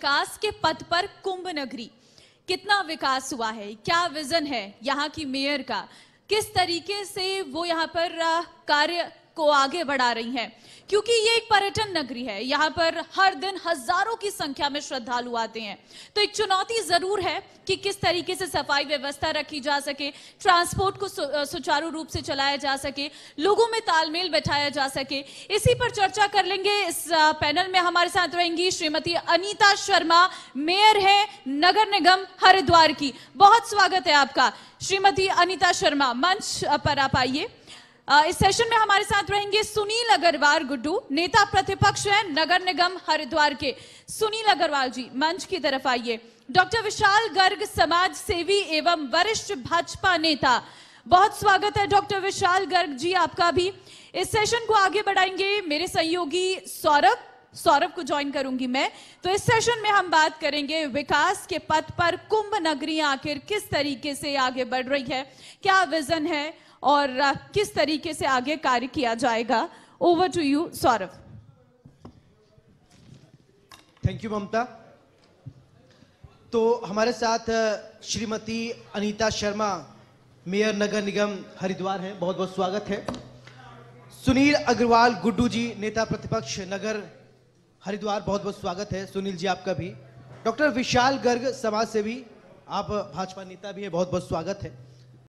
विकास के पथ पर कुंभ नगरी कितना विकास हुआ है क्या विजन है यहाँ की मेयर का किस तरीके से वो यहाँ पर कार्य को आगे बढ़ा रही हैं क्योंकि ये एक पर्यटन नगरी है यहाँ पर हर दिन हजारों की संख्या में श्रद्धालु आते हैं तो एक चुनौती जरूर है कि किस तरीके से सफाई व्यवस्था रखी जा सके ट्रांसपोर्ट को सुचारू रूप से चलाया जा सके लोगों में तालमेल बैठाया जा सके इसी पर चर्चा कर लेंगे इस पैनल में हमारे साथ रहेंगी श्रीमती अनिता शर्मा मेयर है नगर निगम हरिद्वार की बहुत स्वागत है आपका श्रीमती अनिता शर्मा मंच पर आप आइए इस सेशन में हमारे साथ रहेंगे सुनील अग्रवाल गुड्डू नेता प्रतिपक्ष हैं नगर निगम हरिद्वार के सुनील अग्रवाल जी मंच की तरफ आइए डॉक्टर विशाल गर्ग समाज सेवी एवं वरिष्ठ भाजपा नेता बहुत स्वागत है डॉक्टर विशाल गर्ग जी आपका भी इस सेशन को आगे बढ़ाएंगे मेरे सहयोगी सौरभ सौरभ को ज्वाइन करूंगी मैं तो इस सेशन में हम बात करेंगे विकास के पथ पर कुंभ नगरी आखिर किस तरीके से आगे बढ़ रही है क्या विजन है और किस तरीके से आगे कार्य किया जाएगा over to you Saurabh thank you Mamata तो हमारे साथ श्रीमती अनीता शर्मा मेयर नगर निगम हरिद्वार है बहुत बहुत स्वागत है सुनील अग्रवाल गुड्डू जी नेता प्रतिपक्ष नगर हरिद्वार बहुत बहुत स्वागत है सुनील जी आपका भी डॉक्टर विशाल गर्ग समाज सेवी आप भाजपा नेता भी है बहुत बहुत स्वागत है